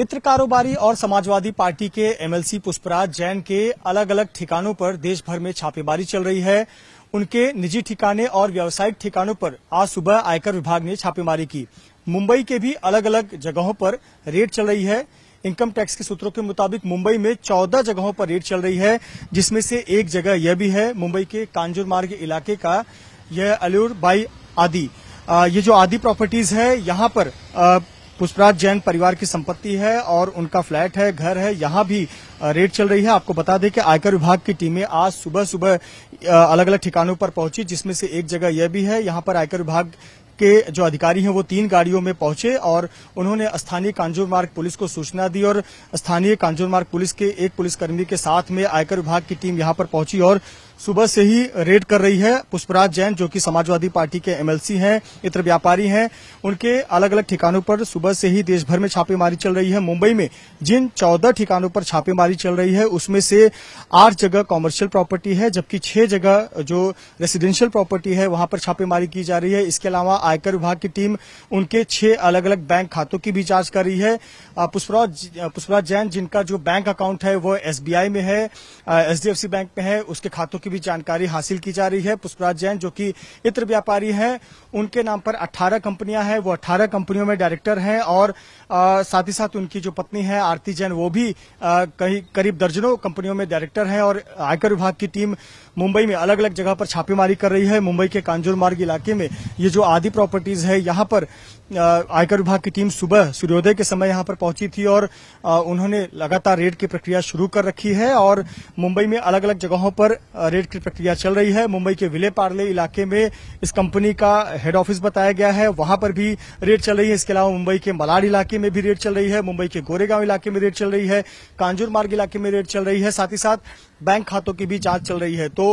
इत्र कारोबारी और समाजवादी पार्टी के एमएलसी पुष्पराज जैन के अलग अलग ठिकानों पर देश भर में छापेमारी चल रही है उनके निजी ठिकाने और व्यावसायिक ठिकानों पर आज सुबह आयकर विभाग ने छापेमारी की मुंबई के भी अलग अलग जगहों पर रेड चल रही है इनकम टैक्स के सूत्रों के मुताबिक मुंबई में 14 जगहों पर रेड चल रही है जिसमें से एक जगह यह भी है मुंबई के कांजूर मार्ग इलाके का यह अलूर बाई आदि ये जो आदि प्रॉपर्टीज है यहां पर आ, पुष्पराज जैन परिवार की संपत्ति है और उनका फ्लैट है घर है यहाँ भी रेड चल रही है आपको बता दें कि आयकर विभाग की टीमें आज सुबह सुबह अलग अलग ठिकानों पर पहुंची जिसमें से एक जगह यह भी है यहाँ पर आयकर विभाग के जो अधिकारी हैं वो तीन गाड़ियों में पहुंचे और उन्होंने स्थानीय मार्ग पुलिस को सूचना दी और स्थानीय मार्ग पुलिस के एक पुलिसकर्मी के साथ में आयकर विभाग की टीम यहां पर पहुंची और सुबह से ही रेड कर रही है पुष्पराज जैन जो कि समाजवादी पार्टी के एमएलसी हैं इत्र व्यापारी हैं उनके अलग अलग ठिकानों पर सुबह से ही देश भर में छापेमारी चल रही है मुंबई में जिन चौदह ठिकानों पर छापेमारी चल रही है उसमें से आठ जगह कॉमर्शियल प्रॉपर्टी है जबकि छह जगह जो रेसिडेंशियल प्रॉपर्टी है वहां पर छापेमारी की जा रही है इसके अलावा आयकर विभाग की टीम उनके छह अलग अलग बैंक खातों की भी जांच कर रही है पुष्पराज जैन जिनका जो बैंक अकाउंट है वह एसबीआई में है एचडीएफसी बैंक में है उसके खातों की की भी जानकारी हासिल की जा रही है पुष्पराज जैन जो कि इत्र व्यापारी हैं उनके नाम पर 18 कंपनियां हैं वो 18 कंपनियों में डायरेक्टर हैं और आ, साथ ही साथ उनकी जो पत्नी है आरती जैन वो भी कहीं करीब दर्जनों कंपनियों में डायरेक्टर हैं और आयकर विभाग की टीम मुंबई में अलग अलग जगह पर छापेमारी कर रही है मुंबई के कांजूर मार्ग इलाके में ये जो आदि प्रॉपर्टीज है यहां पर आयकर विभाग की टीम सुबह सूर्योदय के समय यहां पर पहुंची थी और उन्होंने लगातार रेड की प्रक्रिया शुरू कर रखी है और मुंबई में अलग अलग जगहों पर रेड रेड की प्रक्रिया चल रही है मुंबई के विले पार्ले इलाके में इस कंपनी का हेड ऑफिस बताया गया है वहां पर भी रेड चल रही है इसके अलावा मुंबई के मलाड इलाके में भी रेड चल रही है मुंबई के गोरेगांव इलाके में रेड चल रही है कांजूर मार्ग इलाके में रेड चल रही है साथ ही साथ बैंक खातों की भी जांच चल रही है तो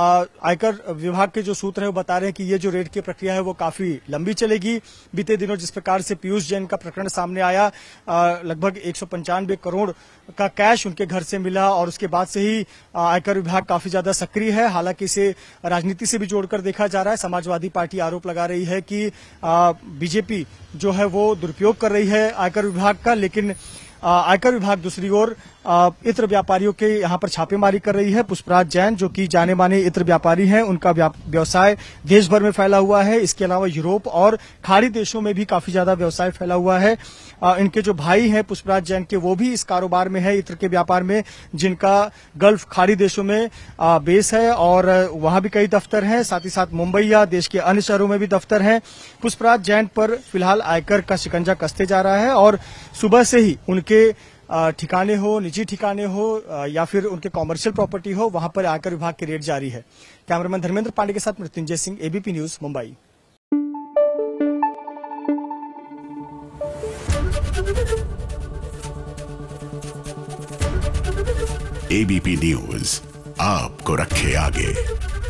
आयकर विभाग के जो सूत्र है वो बता रहे हैं कि ये जो रेड की प्रक्रिया है वो काफी लंबी चलेगी बीते दिनों जिस प्रकार से पीयूष जैन का प्रकरण सामने आया लगभग एक करोड़ का कैश उनके घर से मिला और उसके बाद से ही आयकर विभाग काफी ज्यादा सक्रिय सक्रिय है हालांकि इसे राजनीति से भी जोड़कर देखा जा रहा है समाजवादी पार्टी आरोप लगा रही है कि बीजेपी जो है वो दुरुपयोग कर रही है आयकर विभाग का लेकिन आयकर विभाग दूसरी ओर इत्र व्यापारियों के यहाँ पर छापेमारी कर रही है पुष्पराज जैन जो कि जाने माने इत्र व्यापारी हैं उनका व्यवसाय देश भर में फैला हुआ है इसके अलावा यूरोप और खाड़ी देशों में भी काफी ज्यादा व्यवसाय फैला हुआ है इनके जो भाई हैं पुष्पराज जैन के वो भी इस कारोबार में है इत्र के व्यापार में जिनका गल्फ खाड़ी देशों में बेस है और वहां भी कई दफ्तर हैं साथ ही साथ मुंबई या देश के अन्य शहरों में भी दफ्तर हैं पुष्पराज जैन पर फिलहाल आयकर का शिकंजा कसते जा रहा है और सुबह से ही उनके उनके ठिकाने हो निजी ठिकाने हो या फिर उनके कॉमर्शियल प्रॉपर्टी हो वहां पर आयकर विभाग की रेट जारी है कैमरामैन धर्मेंद्र पांडे के साथ Mrityunjay Singh ABP news Mumbai ABP news आपको रखे आगे